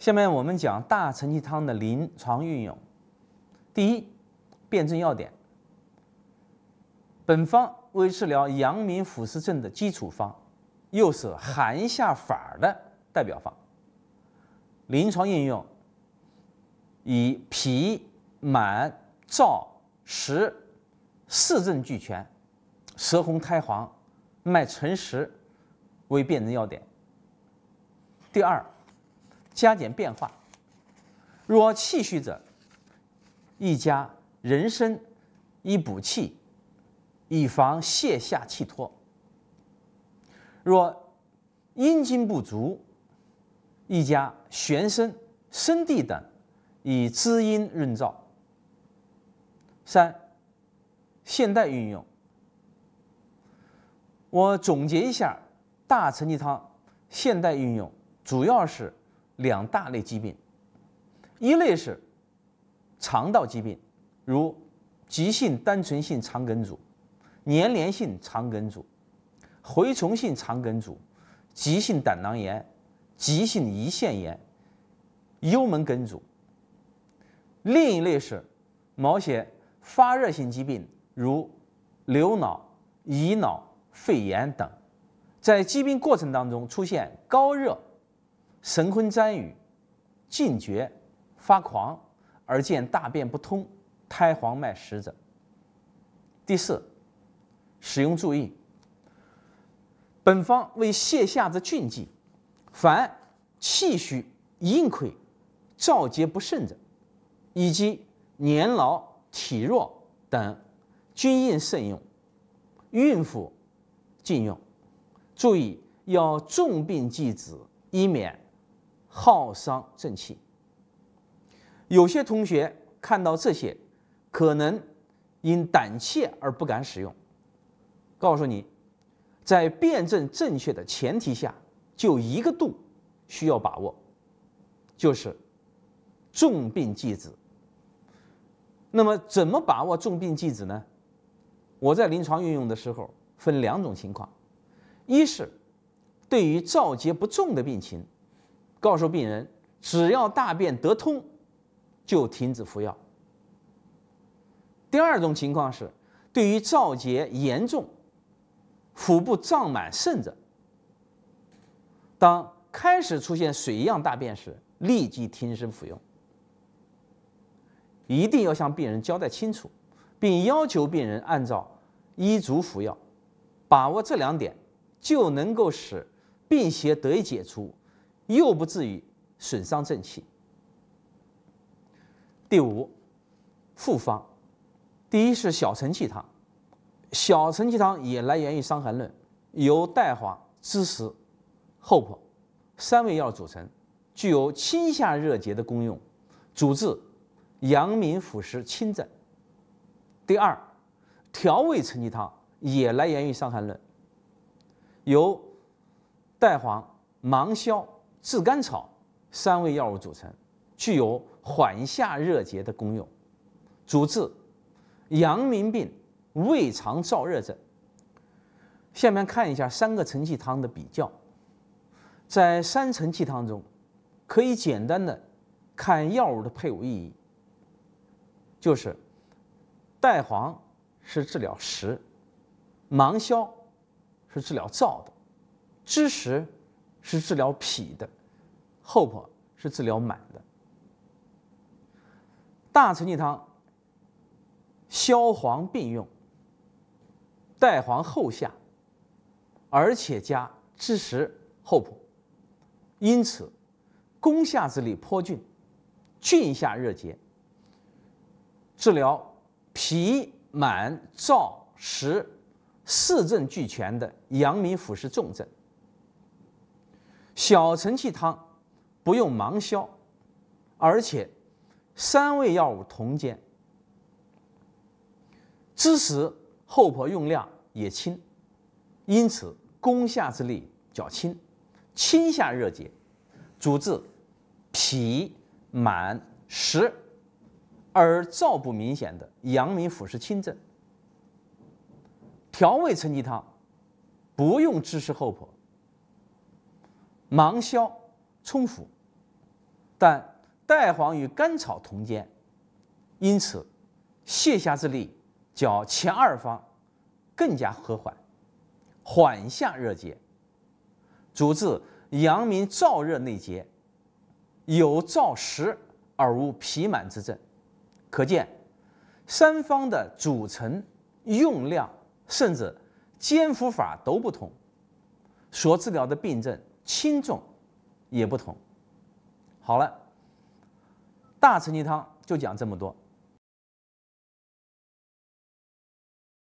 下面我们讲大承气汤的临床运用。第一，辨证要点：本方为治疗阳明腑实症的基础方，又是寒下法的代表方。临床应用以脾满、燥实、四症俱全，舌红苔黄，脉沉实为辨证要点。第二。加减变化。若气虚者，一加人参以补气，以防泻下气脱；若阴精不足，一加玄参、生地等以滋阴润燥。三、现代运用，我总结一下大承气汤现代运用主要是。两大类疾病，一类是肠道疾病，如急性单纯性肠梗阻、粘连性肠梗阻、蛔虫性肠梗阻、急性胆囊炎、急性胰腺炎、幽门梗阻；另一类是某些发热性疾病，如流脑、乙脑、肺炎等，在疾病过程当中出现高热。神昏谵语、尽厥、发狂而见大便不通、苔黄脉实者。第四，使用注意：本方为泻下之峻剂，凡气虚、阴亏、燥结不慎者，以及年老体弱等，均应慎用；孕妇禁用。注意要重病忌止，以免。耗伤正气，有些同学看到这些，可能因胆怯而不敢使用。告诉你，在辨证正确的前提下，就一个度需要把握，就是重病忌子。那么，怎么把握重病忌子呢？我在临床运用的时候分两种情况，一是对于燥结不重的病情。告诉病人，只要大便得通，就停止服药。第二种情况是，对于燥结严重、腹部胀满甚者，当开始出现水样大便时，立即停止服用。一定要向病人交代清楚，并要求病人按照医嘱服药。把握这两点，就能够使病邪得以解除。又不至于损伤正气。第五，复方，第一是小承气汤，小承气汤也来源于《伤寒论》，由大黄、枳实、厚朴三味药组成，具有清下热结的功用，主治阳明腑实清症。第二，调味承气汤也来源于《伤寒论》，由大黄、芒硝。炙甘草三味药物组成，具有缓下热结的功用，主治阳明病胃肠燥热症。下面看一下三个承气汤的比较，在三承气汤中，可以简单的看药物的配伍意义，就是带黄是治疗实，芒硝是治疗燥的，枳实是治疗脾的，p e 是治疗满的。大承气汤消黄并用，代黄后下，而且加枳实 hope，因此攻下之力颇峻，峻下热结，治疗脾满燥实四症俱全的阳明腑实重症。小承气汤不用芒硝，而且三味药物同煎，知食厚朴用量也轻，因此攻下之力较轻，清下热解，主治脾满实而燥不明显的阳明腑实轻症。调味承气汤不用知食厚朴。芒硝冲服，但带黄与甘草同煎，因此泻下之力较前二方更加和缓，缓下热结，主治阳明燥热内结，有燥实而无脾满之症。可见三方的组成、用量甚至煎服法都不同，所治疗的病症。轻重也不同。好了，大承气汤就讲这么多。